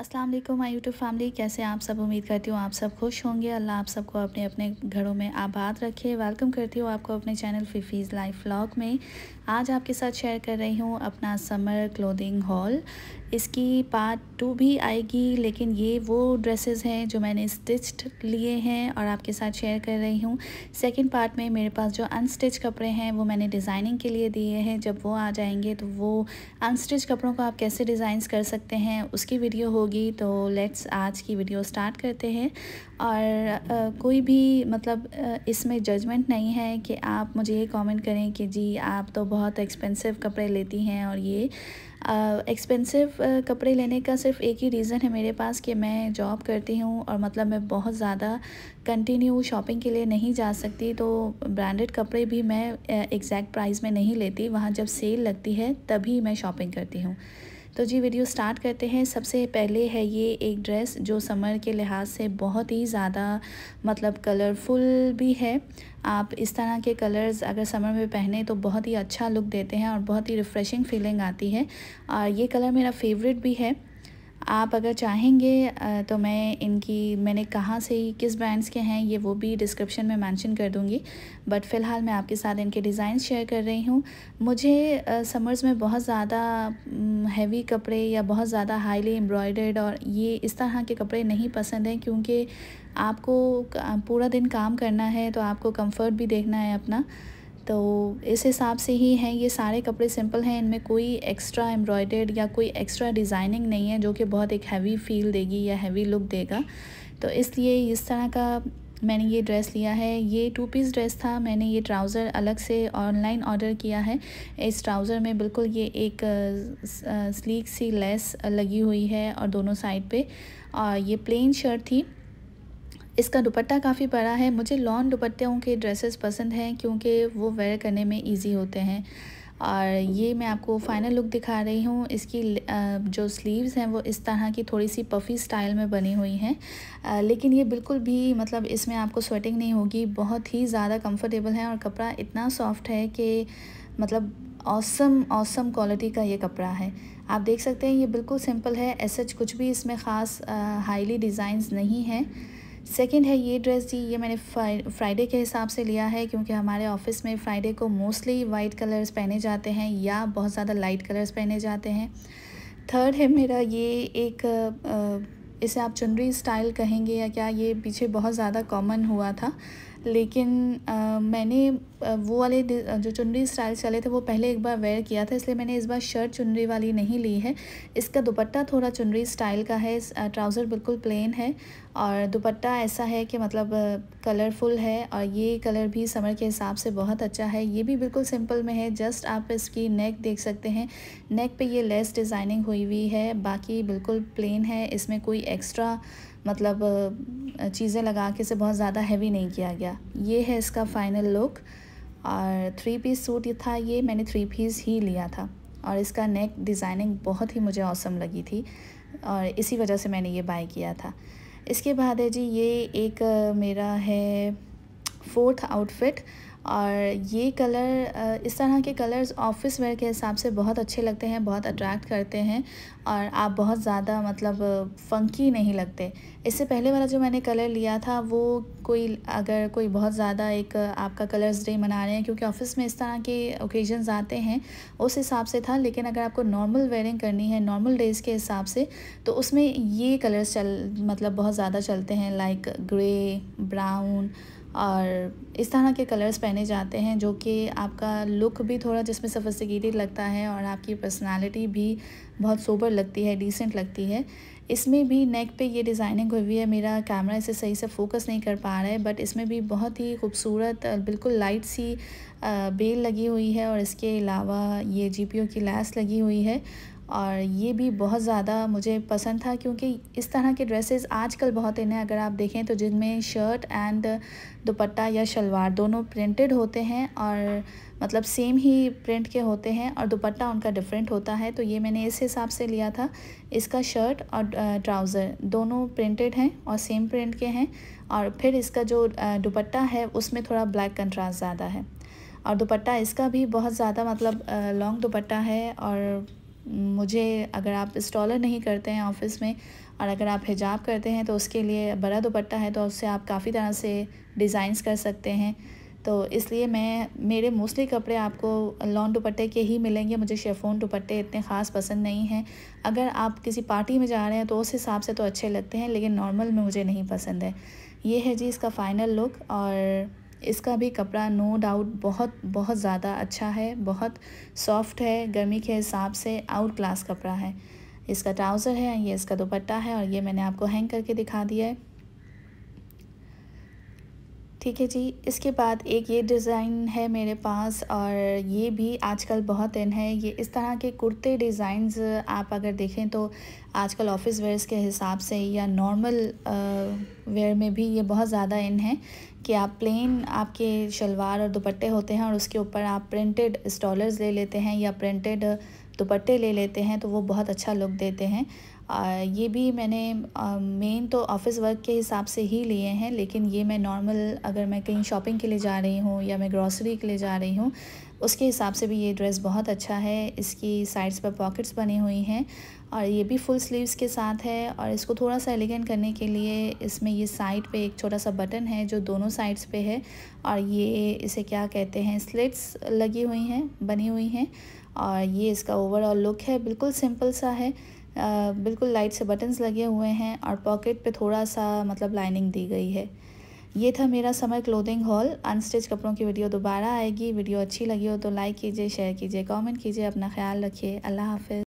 अस्सलाम वालेकुम my YouTube family कैसे आप सब उम्मीद करती हूँ आप सब खुश होंगे अल्लाह आप सबको अपने अपने घरों में आबाद रखे वेलकम करती हूँ आपको अपने चैनल फ़िफ़ीज़ लाइफ व्लॉग में आज आपके साथ शेयर कर रही हूँ अपना समर क्लोथिंग हॉल इसकी पार्ट टू भी आएगी लेकिन ये वो ड्रेसेस हैं जो मैंने स्टिच्ड लिए हैं और आपके साथ शेयर कर रही हूँ सेकंड पार्ट में मेरे पास जो अनस्टिच कपड़े हैं वो मैंने डिज़ाइनिंग के लिए दिए हैं जब वो आ जाएंगे तो वो अनस्टिच कपड़ों को आप कैसे डिज़ाइन कर सकते हैं उसकी वीडियो हो होगी तो लेट्स आज की वीडियो स्टार्ट करते हैं और आ, कोई भी मतलब इसमें जजमेंट नहीं है कि आप मुझे ये कमेंट करें कि जी आप तो बहुत एक्सपेंसिव कपड़े लेती हैं और ये एक्सपेंसिव uh, कपड़े लेने का सिर्फ एक ही रीज़न है मेरे पास कि मैं जॉब करती हूँ और मतलब मैं बहुत ज़्यादा कंटिन्यू शॉपिंग के लिए नहीं जा सकती तो ब्रांडेड कपड़े भी मैं एग्जैक्ट प्राइस में नहीं लेती वहाँ जब सेल लगती है तभी मैं शॉपिंग करती हूँ तो जी वीडियो स्टार्ट करते हैं सबसे पहले है ये एक ड्रेस जो समर के लिहाज से बहुत ही ज़्यादा मतलब कलरफुल भी है आप इस तरह के कलर्स अगर समर में पहने तो बहुत ही अच्छा लुक देते हैं और बहुत ही रिफ़्रेशिंग फीलिंग आती है और ये कलर मेरा फेवरेट भी है आप अगर चाहेंगे तो मैं इनकी मैंने कहाँ से किस ब्रांड्स के हैं ये वो भी डिस्क्रिप्शन में मेंशन कर दूँगी बट फ़िलहाल मैं आपके साथ इनके डिज़ाइन शेयर कर रही हूँ मुझे समर्स में बहुत ज़्यादा हैवी कपड़े या बहुत ज़्यादा हाईली एम्ब्रॉयडर्ड और ये इस तरह के कपड़े नहीं पसंद हैं क्योंकि आपको पूरा दिन काम करना है तो आपको कम्फर्ट भी देखना है अपना तो इस हिसाब से ही हैं ये सारे कपड़े सिंपल हैं इनमें कोई एक्स्ट्रा एम्ब्रॉयडर्ड या कोई एक्स्ट्रा डिज़ाइनिंग नहीं है जो कि बहुत एक हैवी फील देगी या हैवी लुक देगा तो इसलिए इस तरह का मैंने ये ड्रेस लिया है ये टू पीस ड्रेस था मैंने ये ट्राउज़र अलग से ऑनलाइन ऑर्डर किया है इस ट्राउज़र में बिल्कुल ये एक स्लीक सी लेस लगी हुई है और दोनों साइड पे और ये प्लेन शर्ट थी इसका दुपट्टा काफ़ी बड़ा है मुझे लॉन्ग दुपट्टों के ड्रेसेस पसंद हैं क्योंकि वो वेयर करने में इजी होते हैं और ये मैं आपको फाइनल लुक दिखा रही हूँ इसकी जो स्लीव्स हैं वो इस तरह की थोड़ी सी पफ़ी स्टाइल में बनी हुई हैं लेकिन ये बिल्कुल भी मतलब इसमें आपको स्वेटिंग नहीं होगी बहुत ही ज़्यादा कम्फर्टेबल है और कपड़ा इतना सॉफ्ट है कि मतलब औसम औसम क्वालिटी का ये कपड़ा है आप देख सकते हैं ये बिल्कुल सिंपल है ऐसा कुछ भी इसमें ख़ास हाईली डिज़ाइंस नहीं हैं सेकंड है ये ड्रेस जी ये मैंने फ्राइडे के हिसाब से लिया है क्योंकि हमारे ऑफिस में फ्राइडे को मोस्टली वाइट कलर्स पहने जाते हैं या बहुत ज़्यादा लाइट कलर्स पहने जाते हैं थर्ड है मेरा ये एक इसे आप चुनरी स्टाइल कहेंगे या क्या ये पीछे बहुत ज़्यादा कॉमन हुआ था लेकिन आ, मैंने वो वाले जो चुनरी स्टाइल चले थे वो पहले एक बार वेयर किया था इसलिए मैंने इस बार शर्ट चुनरी वाली नहीं ली है इसका दुपट्टा थोड़ा चुनरी स्टाइल का है ट्राउज़र बिल्कुल प्लेन है और दुपट्टा ऐसा है कि मतलब कलरफुल है और ये कलर भी समर के हिसाब से बहुत अच्छा है ये भी बिल्कुल सिंपल में है जस्ट आप इसकी नेक देख सकते हैं नेक पे ये लेस डिज़ाइनिंग हुई हुई है बाकी बिल्कुल प्लेन है इसमें कोई एक्स्ट्रा मतलब चीज़ें लगा के से बहुत ज़्यादा हैवी नहीं किया गया ये है इसका फाइनल लुक और थ्री पीस सूट ये था ये मैंने थ्री पीस ही लिया था और इसका नेक डिज़ाइनिंग बहुत ही मुझे औसम लगी थी और इसी वजह से मैंने ये बाई किया था इसके बाद है जी ये एक मेरा है फोर्थ आउटफिट और ये कलर इस तरह के कलर्स ऑफिस वेयर के हिसाब से बहुत अच्छे लगते हैं बहुत अट्रैक्ट करते हैं और आप बहुत ज़्यादा मतलब फंकी नहीं लगते इससे पहले वाला जो मैंने कलर लिया था वो कोई अगर कोई बहुत ज़्यादा एक आपका कलर्स डे मना रहे हैं क्योंकि ऑफ़िस में इस तरह के ओकेजन आते हैं उस हिसाब से था लेकिन अगर आपको नॉर्मल वेयरिंग करनी है नॉर्मल डेज़ के हिसाब से तो उसमें ये कलर्स चल मतलब बहुत ज़्यादा चलते हैं लाइक ग्रे ब्राउन और इस तरह के कलर्स पहने जाते हैं जो कि आपका लुक भी थोड़ा जिसमें सफिस्टिकेटेड लगता है और आपकी पर्सनालिटी भी बहुत सोबर लगती है डिसेंट लगती है इसमें भी नेक पे ये डिज़ाइनिंग हुई हुई है मेरा कैमरा इसे सही से फोकस नहीं कर पा रहा है बट इसमें भी बहुत ही खूबसूरत बिल्कुल लाइट सी बेल लगी हुई है और इसके अलावा ये जी की लैस लगी हुई है और ये भी बहुत ज़्यादा मुझे पसंद था क्योंकि इस तरह के ड्रेसेस आजकल बहुत इन्हें अगर आप देखें तो जिनमें शर्ट एंड दुपट्टा या शलवार दोनों प्रिंटेड होते हैं और मतलब सेम ही प्रिंट के होते हैं और दुपट्टा उनका डिफरेंट होता है तो ये मैंने इस हिसाब से लिया था इसका शर्ट और ट्राउज़र दोनों प्रिंटेड हैं और सेम प्रिंट के हैं और फिर इसका जो दुपट्टा है उसमें थोड़ा ब्लैक कंट्रास्ट ज़्यादा है और दुपट्टा इसका भी बहुत ज़्यादा मतलब लॉन्ग दुपट्टा है और मुझे अगर आप इस्टॉलर नहीं करते हैं ऑफिस में और अगर आप हिजाब करते हैं तो उसके लिए बड़ा दुपट्टा है तो उससे आप काफ़ी तरह से डिज़ाइंस कर सकते हैं तो इसलिए मैं मेरे मोस्टली कपड़े आपको लॉन् दुपट्टे के ही मिलेंगे मुझे शेफोन दुपट्टे इतने ख़ास पसंद नहीं हैं अगर आप किसी पार्टी में जा रहे हैं तो उस हिसाब से तो अच्छे लगते हैं लेकिन नॉर्मल में मुझे नहीं पसंद है ये है जी इसका फ़ाइनल लुक और इसका भी कपड़ा नो डाउट बहुत बहुत ज़्यादा अच्छा है बहुत सॉफ्ट है गर्मी के हिसाब से आउट क्लास कपड़ा है इसका ट्राउज़र है ये इसका दुपट्टा है और ये मैंने आपको हैंग करके दिखा दिया है ठीक है जी इसके बाद एक ये डिज़ाइन है मेरे पास और ये भी आजकल बहुत इन है ये इस तरह के कुर्ते डिज़ाइंस आप अगर देखें तो आजकल ऑफिस वेयर्स के हिसाब से या नॉर्मल वेयर में भी ये बहुत ज़्यादा इन है कि आप प्लेन आपके शलवार और दुपट्टे होते हैं और उसके ऊपर आप प्रिंटेड स्टॉलर्स ले लेते हैं या प्रिंटेड दुपट्टे ले लेते हैं तो वो बहुत अच्छा लुक देते हैं आ, ये भी मैंने मेन तो ऑफिस वर्क के हिसाब से ही लिए हैं लेकिन ये मैं नॉर्मल अगर मैं कहीं शॉपिंग के लिए जा रही हूँ या मैं ग्रॉसरी के लिए जा रही हूँ उसके हिसाब से भी ये ड्रेस बहुत अच्छा है इसकी साइड्स पर पॉकेट्स बनी हुई हैं और ये भी फुल स्लीव्स के साथ है और इसको थोड़ा सा एलिगेंट करने के लिए इसमें ये साइड पे एक छोटा सा बटन है जो दोनों साइड्स पे है और ये इसे क्या कहते हैं स्लिट्स लगी हुई हैं बनी हुई हैं और ये इसका ओवरऑल लुक है बिल्कुल सिंपल सा है आ, बिल्कुल लाइट से बटन्स लगे हुए हैं और पॉकेट पर थोड़ा सा मतलब लाइनिंग दी गई है ये था मेरा समर क्लोथिंग हॉल अनस्टिच कपड़ों की वीडियो दोबारा आएगी वीडियो अच्छी लगी हो तो लाइक कीजिए शेयर कीजिए कमेंट कीजिए अपना ख्याल रखिए अल्लाह हाफिज़